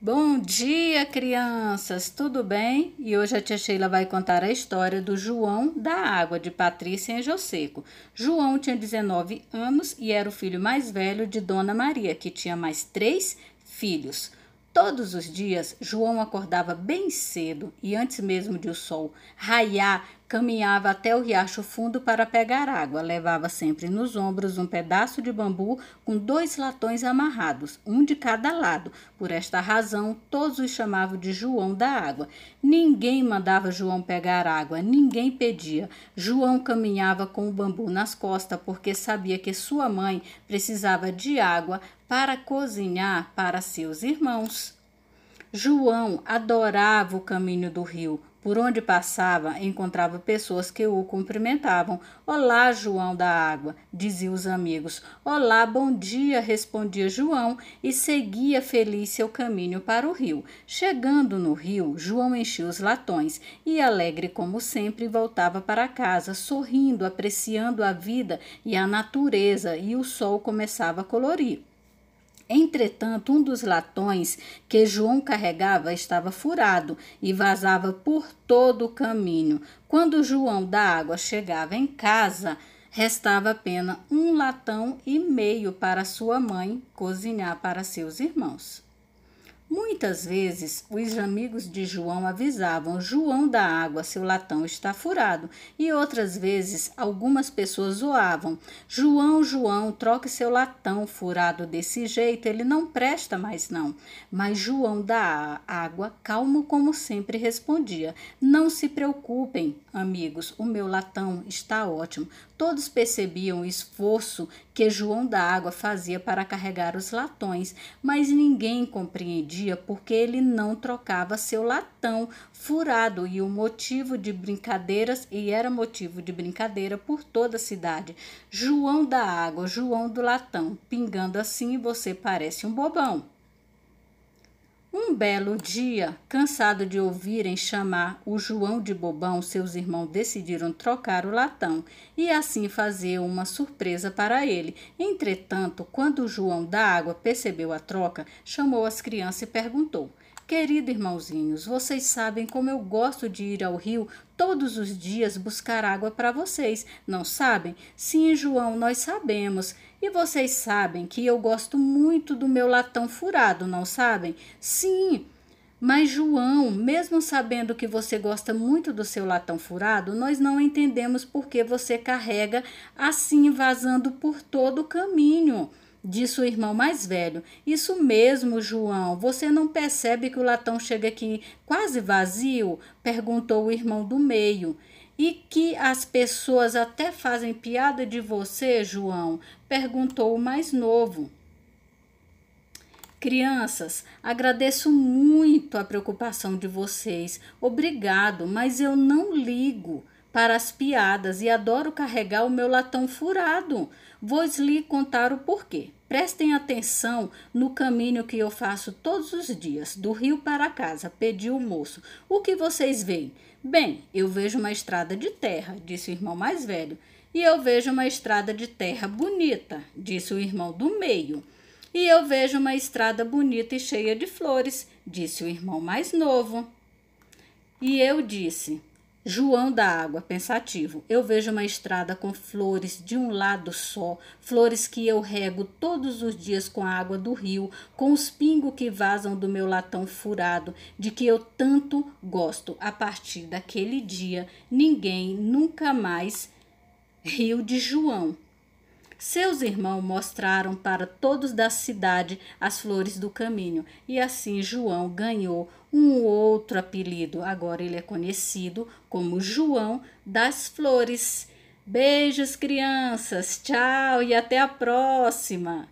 Bom dia, crianças! Tudo bem? E hoje a tia Sheila vai contar a história do João da Água, de Patrícia em Joseco. João tinha 19 anos e era o filho mais velho de Dona Maria, que tinha mais três filhos. Todos os dias, João acordava bem cedo e, antes mesmo de o sol raiar, Caminhava até o riacho fundo para pegar água. Levava sempre nos ombros um pedaço de bambu com dois latões amarrados, um de cada lado. Por esta razão, todos os chamavam de João da Água. Ninguém mandava João pegar água, ninguém pedia. João caminhava com o bambu nas costas porque sabia que sua mãe precisava de água para cozinhar para seus irmãos. João adorava o caminho do rio. Por onde passava, encontrava pessoas que o cumprimentavam. Olá, João da Água, diziam os amigos. Olá, bom dia, respondia João e seguia feliz seu caminho para o rio. Chegando no rio, João enchia os latões e, alegre como sempre, voltava para casa, sorrindo, apreciando a vida e a natureza, e o sol começava a colorir. Entretanto, um dos latões que João carregava estava furado e vazava por todo o caminho. Quando João da Água chegava em casa, restava apenas um latão e meio para sua mãe cozinhar para seus irmãos. Muitas vezes os amigos de João avisavam: João da água, seu latão está furado. E outras vezes algumas pessoas zoavam: João, João, troque seu latão furado desse jeito, ele não presta mais não. Mas João da água, calmo como sempre, respondia: Não se preocupem, amigos, o meu latão está ótimo. Todos percebiam o esforço que João da Água fazia para carregar os latões, mas ninguém compreendia porque ele não trocava seu latão furado e o motivo de brincadeiras e era motivo de brincadeira por toda a cidade. João da Água, João do latão, pingando assim você parece um bobão. Um belo dia, cansado de ouvirem chamar o João de Bobão, seus irmãos decidiram trocar o latão e assim fazer uma surpresa para ele. Entretanto, quando o João da Água percebeu a troca, chamou as crianças e perguntou: Querido irmãozinhos, vocês sabem como eu gosto de ir ao rio todos os dias buscar água para vocês, não sabem? Sim, João, nós sabemos. E vocês sabem que eu gosto muito do meu latão furado, não sabem? Sim. Mas, João, mesmo sabendo que você gosta muito do seu latão furado, nós não entendemos por que você carrega assim vazando por todo o caminho disse o irmão mais velho. Isso mesmo, João. Você não percebe que o latão chega aqui quase vazio? perguntou o irmão do meio. E que as pessoas até fazem piada de você, João? perguntou o mais novo. Crianças, agradeço muito a preocupação de vocês. Obrigado, mas eu não ligo para as piadas e adoro carregar o meu latão furado. Vou lhe contar o porquê. Prestem atenção no caminho que eu faço todos os dias, do rio para casa, pediu o moço. O que vocês veem? Bem, eu vejo uma estrada de terra, disse o irmão mais velho. E eu vejo uma estrada de terra bonita, disse o irmão do meio. E eu vejo uma estrada bonita e cheia de flores, disse o irmão mais novo. E eu disse: João da Água, pensativo. Eu vejo uma estrada com flores de um lado só, flores que eu rego todos os dias com a água do rio, com os pingos que vazam do meu latão furado, de que eu tanto gosto. A partir daquele dia, ninguém nunca mais riu de João. Seus irmãos mostraram para todos da cidade as flores do caminho, e assim João ganhou um outro apelido. Agora ele é conhecido como João das Flores. Beijos, crianças. Tchau e até a próxima.